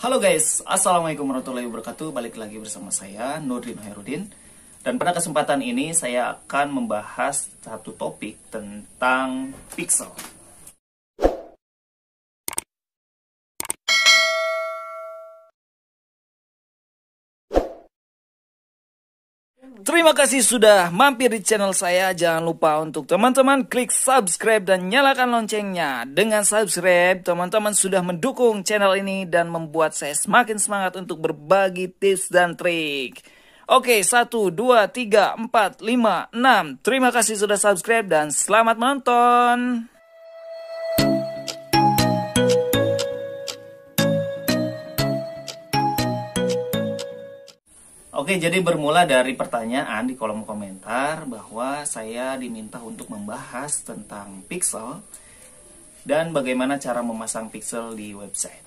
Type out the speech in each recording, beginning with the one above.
Halo guys, Assalamualaikum warahmatullahi wabarakatuh Balik lagi bersama saya, Nurdin Hairudin Dan pada kesempatan ini saya akan membahas satu topik tentang pixel Terima kasih sudah mampir di channel saya. Jangan lupa untuk teman-teman klik subscribe dan nyalakan loncengnya. Dengan subscribe, teman-teman sudah mendukung channel ini dan membuat saya semakin semangat untuk berbagi tips dan trik. Oke, 1, 2, 3, 4, 5, 6. Terima kasih sudah subscribe dan selamat menonton. Oke, jadi bermula dari pertanyaan di kolom komentar bahwa saya diminta untuk membahas tentang pixel dan bagaimana cara memasang pixel di website.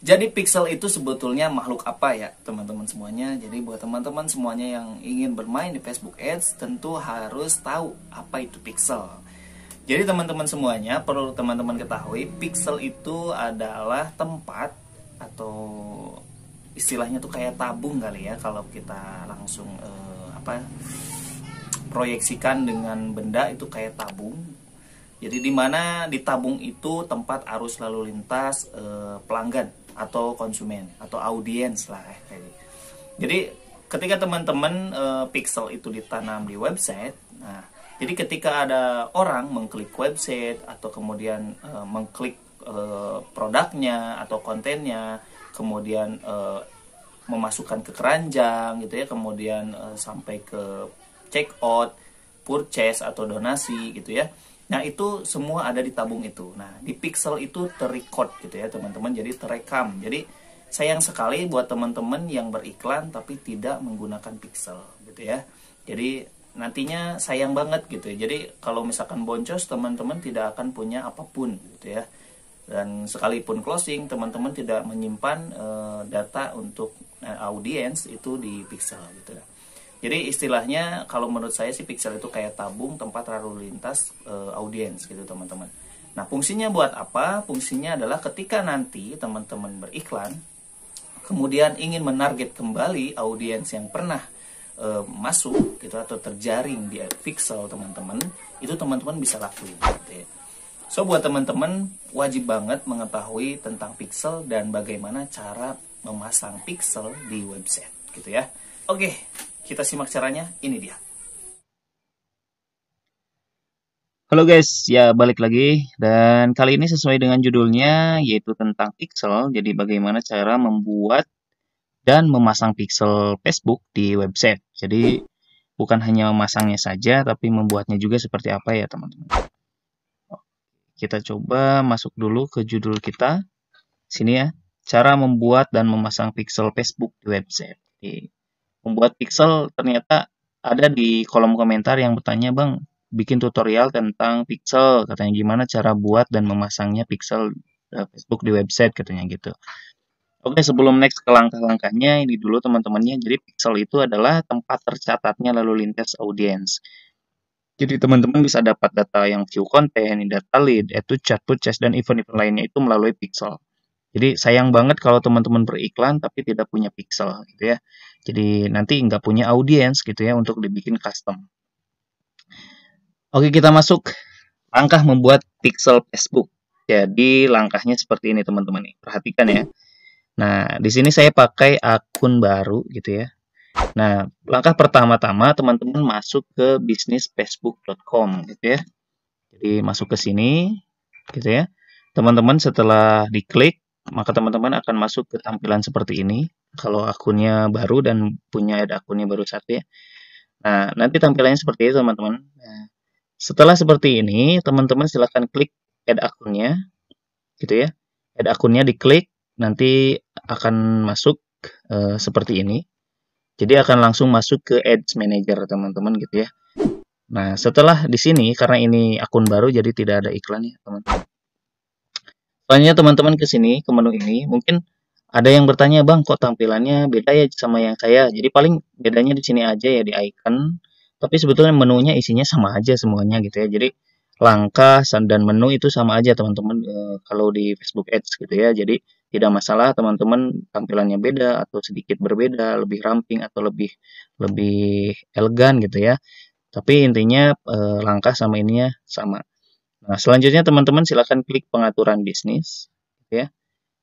Jadi pixel itu sebetulnya makhluk apa ya teman-teman semuanya? Jadi buat teman-teman semuanya yang ingin bermain di Facebook Ads tentu harus tahu apa itu pixel. Jadi teman-teman semuanya perlu teman-teman ketahui pixel itu adalah tempat atau istilahnya tuh kayak tabung kali ya kalau kita langsung uh, apa proyeksikan dengan benda itu kayak tabung jadi di mana di tabung itu tempat arus lalu lintas uh, pelanggan atau konsumen atau audiens lah eh, kayak gitu. jadi ketika teman-teman uh, pixel itu ditanam di website nah jadi ketika ada orang mengklik website atau kemudian e, mengklik e, produknya atau kontennya kemudian uh, memasukkan ke keranjang gitu ya kemudian uh, sampai ke check out purchase atau donasi gitu ya nah itu semua ada di tabung itu nah di pixel itu terrecord gitu ya teman-teman jadi terekam jadi sayang sekali buat teman-teman yang beriklan tapi tidak menggunakan pixel gitu ya jadi nantinya sayang banget gitu ya jadi kalau misalkan boncos teman-teman tidak akan punya apapun gitu ya dan sekalipun closing teman-teman tidak menyimpan uh, data untuk uh, eh, audiens itu di pixel gitu ya. Jadi istilahnya kalau menurut saya sih pixel itu kayak tabung tempat lalu lintas uh, eh, audiens gitu teman-teman. Nah fungsinya buat apa? Fungsinya adalah ketika nanti teman-teman beriklan, kemudian ingin menarget kembali audiens yang pernah uh, masuk gitu atau terjaring di pixel teman-teman, itu teman-teman bisa lakuin. Gitu ya. So buat teman-teman wajib banget mengetahui tentang pixel dan bagaimana cara memasang pixel di website gitu ya. Oke, kita simak caranya. Ini dia. Halo guys, ya balik lagi dan kali ini sesuai dengan judulnya yaitu tentang pixel. Jadi bagaimana cara membuat dan memasang pixel Facebook di website. Jadi bukan hanya memasangnya saja tapi membuatnya juga seperti apa ya teman-teman. Kita coba masuk dulu ke judul kita. Sini ya, cara membuat dan memasang pixel Facebook di website. Jadi, membuat pixel ternyata ada di kolom komentar yang bertanya, Bang, bikin tutorial tentang pixel. Katanya gimana cara buat dan memasangnya pixel eh, Facebook di website katanya gitu. Oke, sebelum next ke langkah-langkahnya, ini dulu teman-temannya. Jadi, pixel itu adalah tempat tercatatnya lalu lintas audiens. Jadi teman-teman bisa dapat data yang view content, data lead, itu chat, purchase, dan event-event lainnya itu melalui pixel. Jadi sayang banget kalau teman-teman beriklan tapi tidak punya pixel gitu ya. Jadi nanti nggak punya audience gitu ya untuk dibikin custom. Oke kita masuk langkah membuat pixel Facebook. Jadi langkahnya seperti ini teman-teman nih. Perhatikan ya. Nah di sini saya pakai akun baru gitu ya. Nah, langkah pertama-tama teman-teman masuk ke bisnisfacebook.com gitu ya. Jadi masuk ke sini gitu ya. Teman-teman setelah diklik, maka teman-teman akan masuk ke tampilan seperti ini. Kalau akunnya baru dan punya akunnya baru satu ya. Nah, nanti tampilannya seperti itu teman-teman. Nah, setelah seperti ini, teman-teman silahkan klik add akunnya gitu ya. Add akunnya diklik, nanti akan masuk e, seperti ini jadi akan langsung masuk ke Ads Manager teman-teman gitu ya. Nah setelah di sini karena ini akun baru jadi tidak ada iklan ya teman-teman. Selanjutnya teman-teman ke sini ke menu ini mungkin ada yang bertanya bang kok tampilannya beda ya sama yang saya. Jadi paling bedanya di sini aja ya di icon. Tapi sebetulnya menunya isinya sama aja semuanya gitu ya. Jadi langkah dan menu itu sama aja teman-teman e, kalau di Facebook Ads gitu ya. Jadi tidak masalah teman-teman tampilannya beda atau sedikit berbeda lebih ramping atau lebih lebih elegan gitu ya tapi intinya eh, langkah sama ininya sama nah selanjutnya teman-teman silahkan klik pengaturan bisnis gitu ya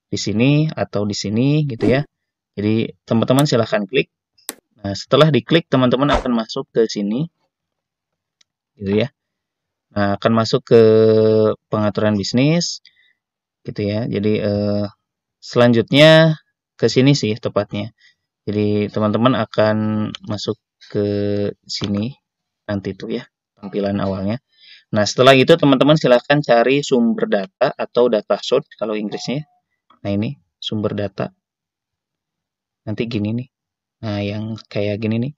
di sini atau di sini gitu ya jadi teman-teman silahkan klik nah setelah diklik teman-teman akan masuk ke sini gitu ya Nah, akan masuk ke pengaturan bisnis gitu ya. Jadi eh, selanjutnya ke sini sih tepatnya. Jadi teman-teman akan masuk ke sini nanti tuh ya tampilan awalnya. Nah setelah itu teman-teman silahkan cari sumber data atau data source kalau Inggrisnya. Nah ini sumber data. Nanti gini nih. Nah yang kayak gini nih.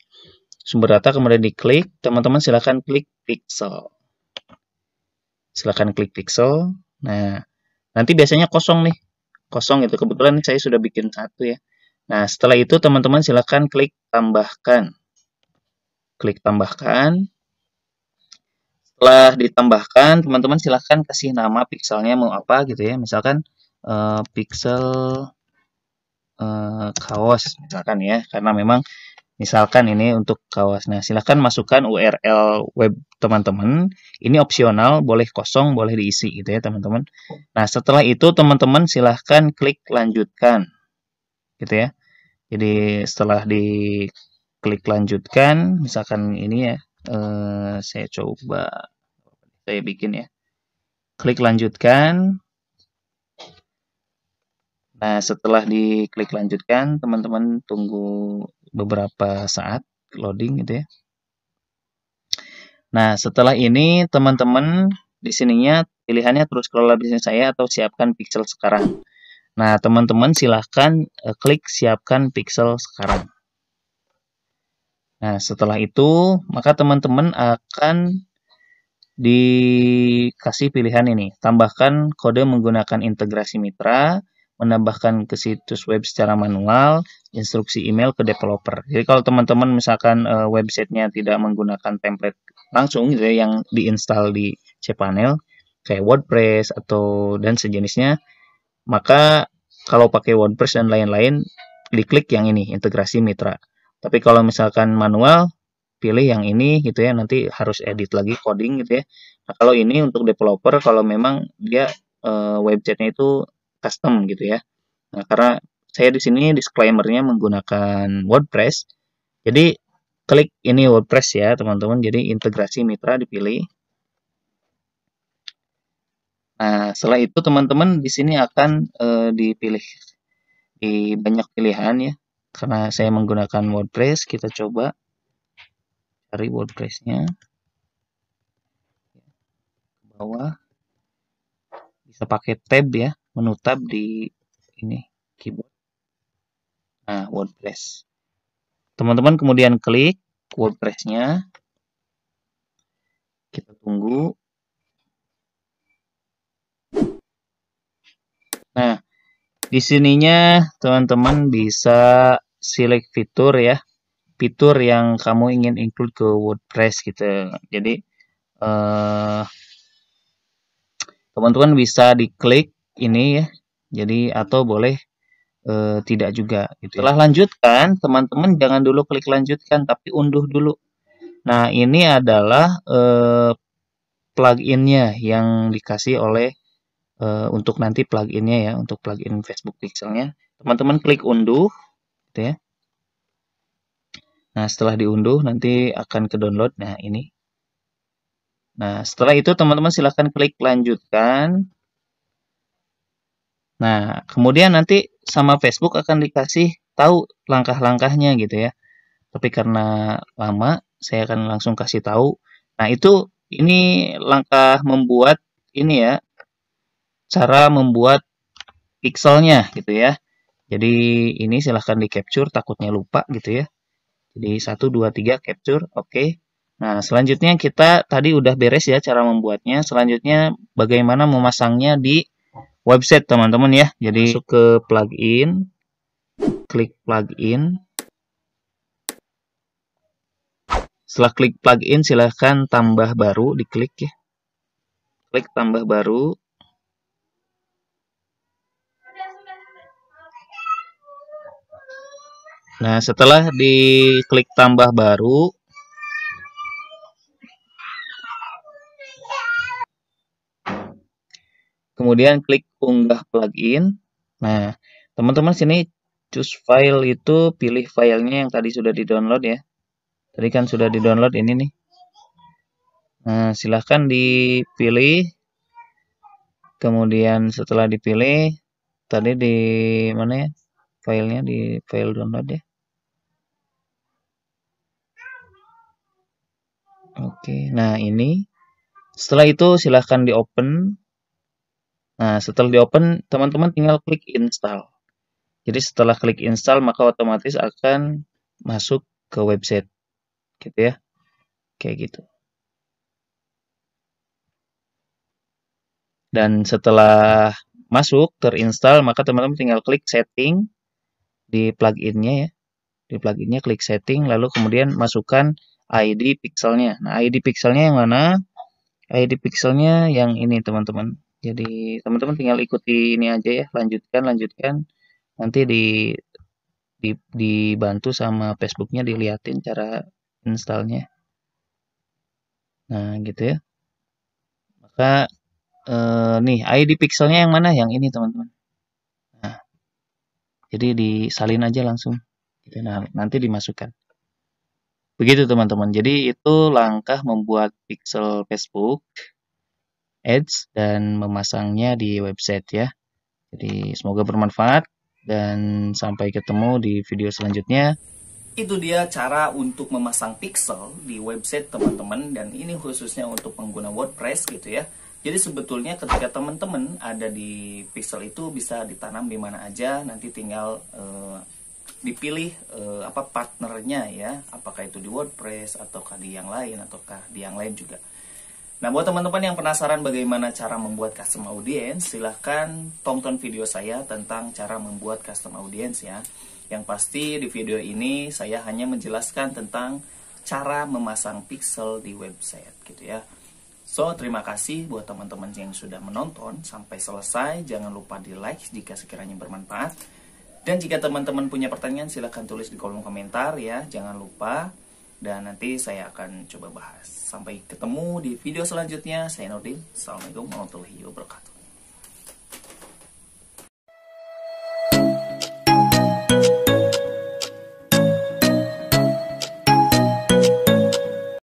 Sumber data kemudian diklik. Teman-teman silahkan klik pixel. Silahkan klik pixel. Nah nanti biasanya kosong nih kosong itu kebetulan ini saya sudah bikin satu ya nah setelah itu teman-teman silahkan klik tambahkan klik tambahkan setelah ditambahkan teman-teman silahkan kasih nama pixelnya mau apa gitu ya misalkan uh, eh, pixel uh, eh, kaos misalkan ya karena memang Misalkan ini untuk kawas. Nah, silahkan masukkan URL web teman-teman. Ini opsional, boleh kosong, boleh diisi gitu ya teman-teman. Nah, setelah itu teman-teman silahkan klik lanjutkan. Gitu ya. Jadi setelah di klik lanjutkan, misalkan ini ya, eh, saya coba, saya bikin ya. Klik lanjutkan, Nah, setelah diklik lanjutkan, teman-teman tunggu beberapa saat loading gitu ya. Nah, setelah ini teman-teman di sininya pilihannya terus kelola bisnis saya atau siapkan pixel sekarang. Nah, teman-teman silahkan eh, klik siapkan pixel sekarang. Nah, setelah itu maka teman-teman akan dikasih pilihan ini, tambahkan kode menggunakan integrasi mitra menambahkan ke situs web secara manual, instruksi email ke developer. Jadi kalau teman-teman misalkan e, websitenya tidak menggunakan template langsung gitu ya, yang diinstal di cPanel kayak WordPress atau dan sejenisnya, maka kalau pakai WordPress dan lain-lain, diklik yang ini integrasi mitra. Tapi kalau misalkan manual, pilih yang ini gitu ya, nanti harus edit lagi coding gitu ya. Nah, kalau ini untuk developer, kalau memang dia e, websitenya itu custom gitu ya. Nah, karena saya di sini disclaimer menggunakan WordPress. Jadi klik ini WordPress ya, teman-teman. Jadi integrasi mitra dipilih. Nah, setelah itu teman-teman di sini akan e, dipilih di banyak pilihan ya. Karena saya menggunakan WordPress, kita coba cari Wordpressnya, Ke bawah. Bisa pakai tab ya menu tab di ini keyboard. Nah, WordPress. Teman-teman kemudian klik WordPress-nya. Kita tunggu. Nah, di sininya teman-teman bisa select fitur ya. Fitur yang kamu ingin include ke WordPress gitu. Jadi eh, teman-teman uh, teman -teman bisa diklik ini ya. Jadi atau boleh e, tidak juga gitu. Ya. Setelah lanjutkan, teman-teman jangan dulu klik lanjutkan tapi unduh dulu. Nah, ini adalah e, pluginnya yang dikasih oleh e, untuk nanti pluginnya ya, untuk plugin Facebook Pixelnya. Teman-teman klik unduh gitu ya. Nah, setelah diunduh nanti akan ke download. Nah, ini. Nah, setelah itu teman-teman silahkan klik lanjutkan. Nah, kemudian nanti sama Facebook akan dikasih tahu langkah-langkahnya gitu ya. Tapi karena lama, saya akan langsung kasih tahu. Nah, itu ini langkah membuat ini ya, cara membuat pixelnya gitu ya. Jadi ini silahkan di capture, takutnya lupa gitu ya. Jadi 1, 2, 3 capture, oke. Okay. Nah, selanjutnya kita tadi udah beres ya cara membuatnya. Selanjutnya bagaimana memasangnya di website teman-teman ya. Jadi masuk ke plugin, klik plugin. Setelah klik plugin silahkan tambah baru diklik ya. Klik tambah baru. Nah setelah diklik tambah baru kemudian klik unggah plugin. Nah, teman-teman sini choose file itu pilih filenya yang tadi sudah di-download ya. Tadi kan sudah di-download ini nih. Nah, silahkan dipilih. Kemudian setelah dipilih, tadi di mana ya? Filenya di file download ya. Oke, nah ini. Setelah itu silahkan di open. Nah, setelah di open, teman-teman tinggal klik install. Jadi setelah klik install, maka otomatis akan masuk ke website. Gitu ya. Kayak gitu. Dan setelah masuk, terinstall, maka teman-teman tinggal klik setting di pluginnya ya. Di pluginnya klik setting, lalu kemudian masukkan ID pixelnya. Nah, ID pixelnya yang mana? ID pixelnya yang ini teman-teman. Jadi teman-teman tinggal ikuti ini aja ya, lanjutkan, lanjutkan. Nanti di, di dibantu sama Facebooknya diliatin cara installnya. Nah gitu ya. Maka eh, nih ID pixelnya yang mana? Yang ini teman-teman. Nah, jadi disalin aja langsung. Gitu. Nah, nanti dimasukkan. Begitu teman-teman. Jadi itu langkah membuat pixel Facebook ads dan memasangnya di website ya. Jadi semoga bermanfaat dan sampai ketemu di video selanjutnya. Itu dia cara untuk memasang pixel di website teman-teman dan ini khususnya untuk pengguna WordPress gitu ya. Jadi sebetulnya ketika teman-teman ada di pixel itu bisa ditanam di mana aja, nanti tinggal uh, dipilih uh, apa partnernya ya, apakah itu di WordPress ataukah di yang lain ataukah di yang lain juga. Nah, buat teman-teman yang penasaran bagaimana cara membuat custom audience, silahkan tonton video saya tentang cara membuat custom audience ya. Yang pasti di video ini saya hanya menjelaskan tentang cara memasang pixel di website gitu ya. So, terima kasih buat teman-teman yang sudah menonton sampai selesai. Jangan lupa di like jika sekiranya bermanfaat. Dan jika teman-teman punya pertanyaan silahkan tulis di kolom komentar ya. Jangan lupa dan nanti saya akan coba bahas. Sampai ketemu di video selanjutnya. Saya Nurdin. Assalamualaikum warahmatullahi wabarakatuh.